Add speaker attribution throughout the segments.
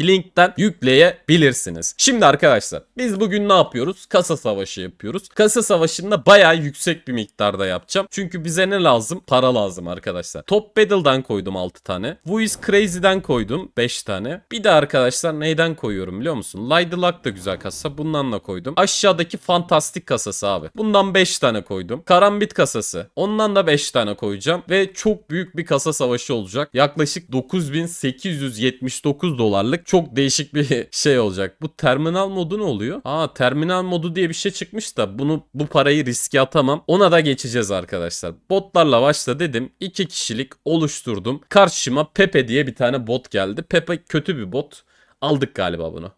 Speaker 1: altındaki linkten yükleyebilirsiniz. Şimdi arkadaşlar biz bugün ne yapıyoruz? Kasa savaşı yapıyoruz. Kasa savaşında bayağı yüksek bir miktarda yapacağım. Çünkü bize ne lazım? Para lazım arkadaşlar. Top Battle'dan koydum 6 tane. Voice Crazy'den koydum 5 tane. Bir de arkadaşlar neyden koyuyorum biliyor musun? Lay Luck da güzel kasa. Bundan da koydum. Aşağıdaki Fantastik kasası abi. Bundan 5 tane koydum. Karambit kasası. Ondan da 5 tane koyacağım. Ve çok büyük bir kasa savaşı olacak. Yaklaşık 9879 dolarlık çok değişik bir şey olacak. Bu terminal modu ne oluyor? Aa terminal modu diye bir şey çıkmış da bunu bu parayı riske atamam. Ona da geçeceğiz arkadaşlar. Botlarla başla dedim. iki kişilik oluşturdum. Karşıma Pepe diye bir tane bot geldi. Pepe kötü bir bot. Aldık galiba bunu.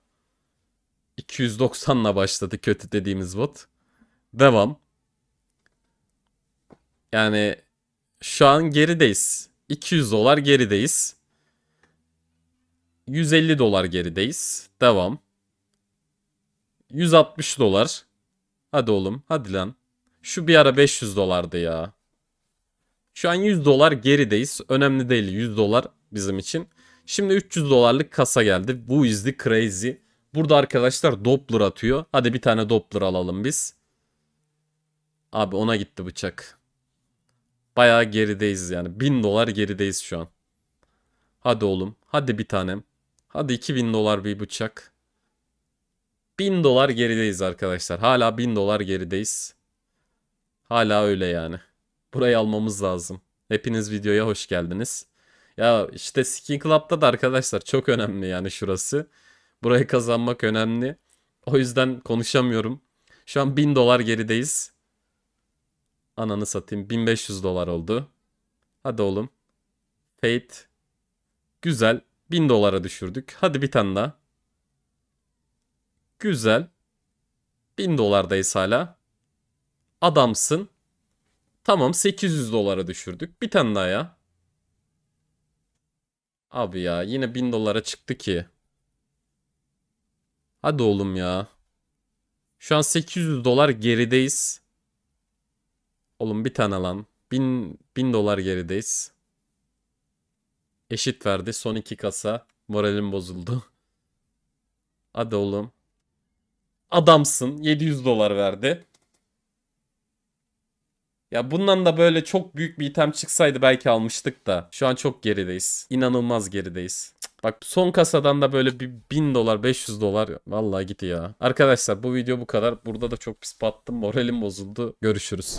Speaker 1: 290'la başladı kötü dediğimiz bot. Devam. Yani şu an gerideyiz. 200 dolar gerideyiz. 150 dolar gerideyiz. Devam. 160 dolar. Hadi oğlum hadi lan. Şu bir ara 500 dolardı ya. Şu an 100 dolar gerideyiz. Önemli değil 100 dolar bizim için. Şimdi 300 dolarlık kasa geldi. Bu izli crazy. Burada arkadaşlar Doppler atıyor. Hadi bir tane Doppler alalım biz. Abi ona gitti bıçak. Bayağı gerideyiz yani. 1000 dolar gerideyiz şu an. Hadi oğlum. Hadi bir tanem. Hadi 2000 dolar bir bıçak. 1000 dolar gerideyiz arkadaşlar. Hala 1000 dolar gerideyiz. Hala öyle yani. Burayı almamız lazım. Hepiniz videoya hoş geldiniz. Ya işte Skin Club'da da arkadaşlar çok önemli yani şurası. Burayı kazanmak önemli. O yüzden konuşamıyorum. Şu an 1000 dolar gerideyiz. Ananı satayım. 1500 dolar oldu. Hadi oğlum. Fate. Güzel. 1000 dolara düşürdük. Hadi bir tane daha. Güzel. 1000 dolardayız hala. Adamsın. Tamam 800 dolara düşürdük. Bir tane daha ya. Abi ya yine 1000 dolara çıktı ki. Hadi oğlum ya. Şu an 800 dolar gerideyiz. Oğlum bir tane lan. 1000, dolar gerideyiz. Eşit verdi. Son iki kasa. Moralim bozuldu. Hadi oğlum. Adamsın. 700 dolar verdi. Ya bundan da böyle çok büyük bir item çıksaydı belki almıştık da. Şu an çok gerideyiz. İnanılmaz gerideyiz. bak son kasadan da böyle bir 1000 dolar 500 dolar vallahi gitti ya. Arkadaşlar bu video bu kadar. Burada da çok pis battım moralim bozuldu. Görüşürüz.